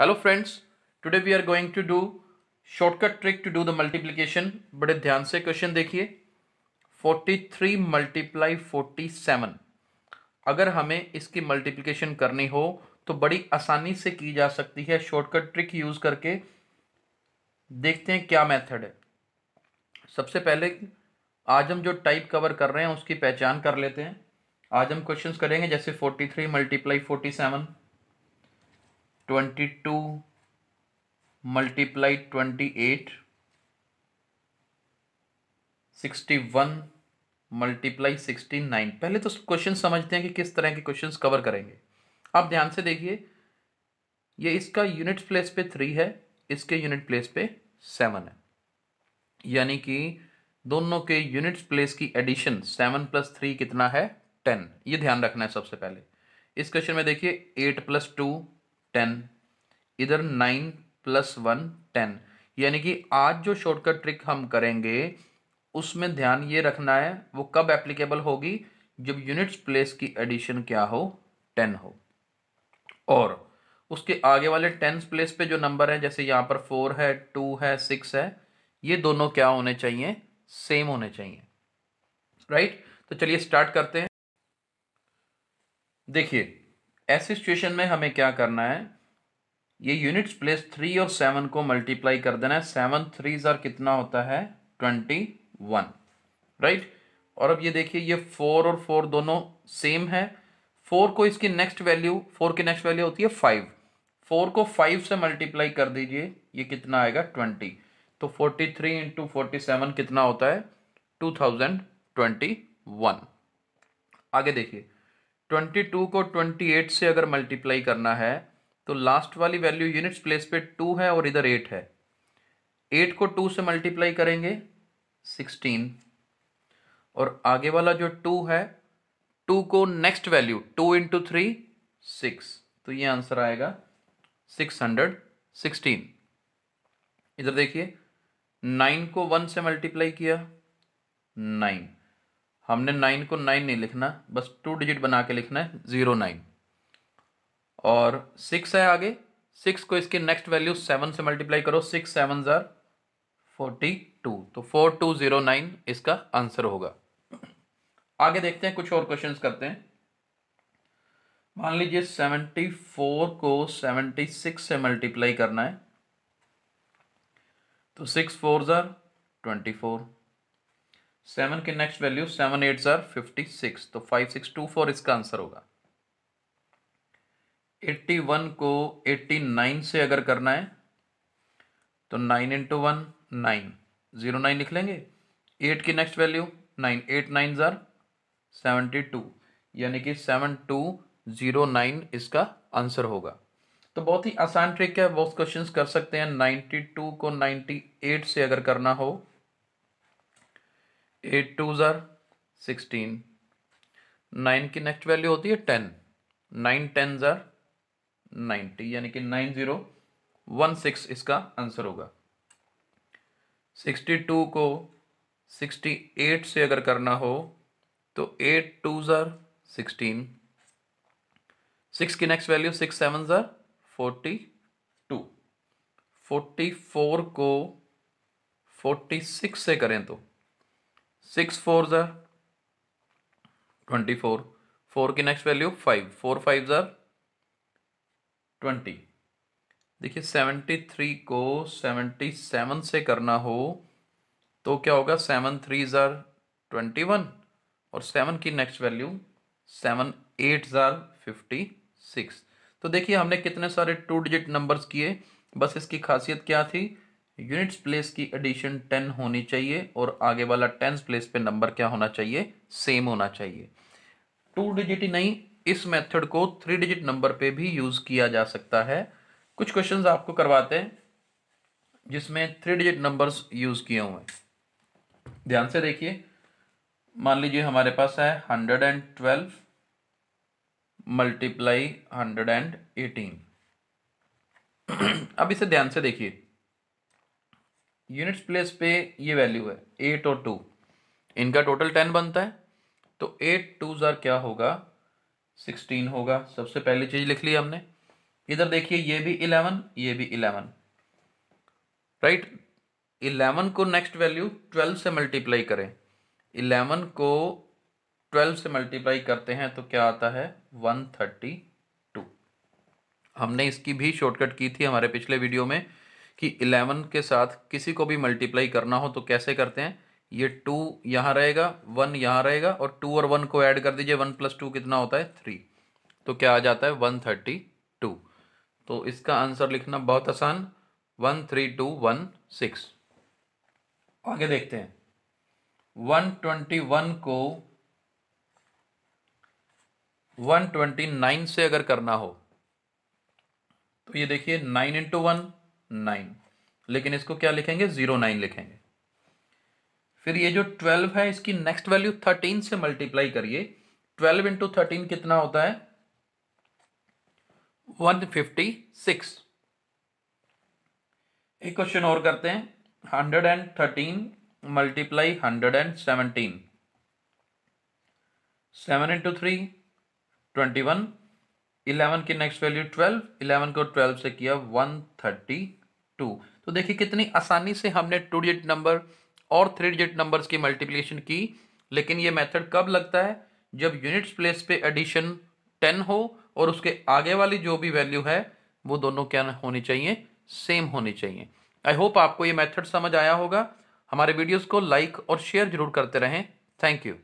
Hello friends today we are going to do shortcut trick to do the multiplication बड़े ध्यान से question देखिए 43 multiply 47 अगर हमें इसकी मल्टीप्लिकेशन करनी हो तो बड़ी आसानी से की जा सकती है शॉर्टकट ट्रिक यूज़ करके देखते हैं क्या मेथड है सबसे पहले आज हम जो टाइप कवर कर रहे हैं उसकी पहचान कर लेते हैं आज हम क्वेश्चंस करेंगे जैसे 43 three multiply forty seven twenty two multiply twenty eight sixty one multiply sixty nine पहले तो क्वेश्चन समझते हैं कि किस तरह के क्वेश्चन कवर करेंगे आप ध्यान से देखिए ये इसका यूनिट प्लेस पे थ्री है इसके यूनिट प्लेस पे सेवन है यानी कि दोनों के यूनिट्स प्लेस की एडिशन सेवन प्लस थ्री कितना है टेन ये ध्यान रखना है सबसे पहले इस क्वेश्चन में देखिए एट प्लस टू टेन इधर नाइन प्लस वन टेन यानी कि आज जो शॉर्टकट ट्रिक हम करेंगे उसमें ध्यान ये रखना है वो कब एप्लीकेबल होगी जब यूनिट्स प्लेस की एडिशन क्या हो टेन हो और उसके आगे वाले टेंस प्लेस पे जो नंबर है जैसे यहाँ पर फोर है टू है सिक्स है ये दोनों क्या होने चाहिए सेम होने चाहिए राइट right? तो चलिए स्टार्ट करते हैं देखिए ऐसी सिचुएशन में हमें क्या करना है ये यूनिट्स प्लेस थ्री और सेवन को मल्टीप्लाई कर देना है सेवन थ्री ज़ार कितना होता है ट्वेंटी वन राइट और अब ये देखिए ये फोर और फोर दोनों सेम है फोर को इसकी नेक्स्ट वैल्यू फोर की नेक्स्ट वैल्यू होती है फाइव फोर को फाइव से मल्टीप्लाई कर दीजिए ये कितना आएगा ट्वेंटी तो forty three into forty seven कितना होता है टू थाउजेंड ट्वेंटी वन आगे देखिए ट्वेंटी टू को ट्वेंटी एट से अगर मल्टीप्लाई करना है तो लास्ट वाली वैल्यू यूनिट्स प्लेस पे टू है और इधर एट है एट को टू से मल्टीप्लाई करेंगे सिक्सटीन और आगे वाला जो टू है टू को next value two into three six तो ये आंसर आएगा सिक्स हंड्रेड सिक्सटीन इधर देखिए नाइन को वन से मल्टीप्लाई किया नाइन हमने नाइन को नाइन नहीं लिखना बस टू डिजिट बना के लिखना है ज़ीरो नाइन और सिक्स है आगे सिक्स को इसके नेक्स्ट वैल्यू सेवन से मल्टीप्लाई करो सिक्स सेवन ज़ार फोर्टी टू तो फोर टू ज़ीरो नाइन इसका आंसर होगा आगे देखते हैं कुछ और क्वेश्चन करते हैं मान लीजिए सेवेंटी फोर को सेवेंटी सिक्स से मल्टीप्लाई करना है तो सिक्स फोर ज़ार ट्वेंटी फोर सेवन के नेक्स्ट वैल्यू सेवन एट ज़ार फिफ्टी सिक्स तो फाइव सिक्स टू फोर इसका आंसर होगा एट्टी वन को एट्टी नाइन से अगर करना है तो nine into one nine zero nine लिख लेंगे एट की next value nine eight nine ज़ार सेवेंटी टू यानी कि सेवन टू ज़ीरो नाइन इसका आंसर होगा तो बहुत ही आसान ट्रिक है बहुत क्वेश्चंस कर सकते हैं नाइन्टी टू को नाइन्टी एट से अगर करना हो एट टू ज़र सिक्सटीन नाइन की नेक्स्ट वैल्यू होती है टेन नाइन टेन ज़र नाइन्टी यानी कि नाइन ज़ीरो वन सिक्स इसका आंसर होगा सिक्सटी टू को सिक्सटी एट से अगर करना हो तो एट टू जर सिक्सटीन सिक्स की नेक्स्ट वैल्यू सिक्स सेवन ज़र फोर्टी टू फोर्टी फोर को फोर्टी सिक्स से करें तो सिक्स फोर ज़ार ट्वेंटी फोर फोर की next value five four five ज़ार ट्वेंटी देखिए सेवेंटी थ्री को सेवेंटी सेवन से करना हो तो क्या होगा सेवन थ्री ज़ार ट्वेंटी वन और सेवन की नेक्स्ट वैल्यू सेवन एट ज़ार फिफ्टी सिक्स तो देखिए हमने कितने सारे टू डिजिट नंबर्स किए बस इसकी खासियत क्या थी यूनिट्स प्लेस की एडिशन टेन होनी चाहिए और आगे वाला टेंस प्लेस पे नंबर क्या होना चाहिए सेम होना चाहिए टू डिजिट ही नहीं इस मेथड को थ्री डिजिट नंबर पे भी यूज़ किया जा सकता है कुछ क्वेश्चंस आपको करवाते हैं जिसमें थ्री डिजिट नंबर्स यूज़ किए हुए हैं ध्यान से देखिए मान लीजिए हमारे पास है hundred and twelve multiply hundred and eighteen अब इसे ध्यान से देखिए यूनिट्स प्लेस पे ये वैल्यू है एट और टू इनका टोटल टेन बनता है तो एट टू ज़ार क्या होगा सिक्सटीन होगा सबसे पहली चीज़ लिख ली हमने इधर देखिए ये भी इलेवन ये भी इलेवन राइट इलेवन को नेक्स्ट वैल्यू ट्वेल्व से मल्टीप्लाई करें इलेवन को ट्वेल्व से मल्टीप्लाई करते हैं तो क्या आता है वन थर्टी टू हमने इसकी भी शॉर्टकट की थी हमारे पिछले वीडियो में कि इलेवन के साथ किसी को भी मल्टीप्लाई करना हो तो कैसे करते हैं ये टू यहाँ रहेगा वन यहाँ रहेगा और टू और वन को ऐड कर दीजिए वन प्लस टू कितना होता है थ्री तो क्या आ जाता है वन थर्टी टू तो इसका आंसर लिखना बहुत आसान one three two one six आगे देखते हैं वन ट्वेंटी वन को वन ट्वेंटी नाइन से अगर करना हो तो ये देखिए नाइन इंटू वन नाइन लेकिन इसको क्या लिखेंगे जीरो नाइन लिखेंगे फिर ये जो ट्वेल्व है इसकी नेक्स्ट वैल्यू थर्टीन से मल्टीप्लाई करिए ट्वेल्व इंटू थर्टीन कितना होता है वन फिफ्टी सिक्स एक क्वेश्चन और करते हैं hundred and thirteen multiply hundred and seventeen seven into three twenty one eleven की नेक्स्ट वैल्यू ट्वेल्व इलेवन को ट्वेल्व से किया वन थर्टी टू तो देखिए कितनी आसानी से हमने टू डिजिट नंबर और थ्री डिजिट नंबर्स की मल्टीप्लिकेशन की लेकिन ये मेथड कब लगता है जब यूनिट्स प्लेस पे एडिशन टेन हो और उसके आगे वाली जो भी वैल्यू है वो दोनों क्या होनी चाहिए सेम होनी चाहिए आई होप आपको ये मेथड समझ आया होगा हमारे वीडियोस को लाइक और शेयर जरूर करते रहें थैंक यू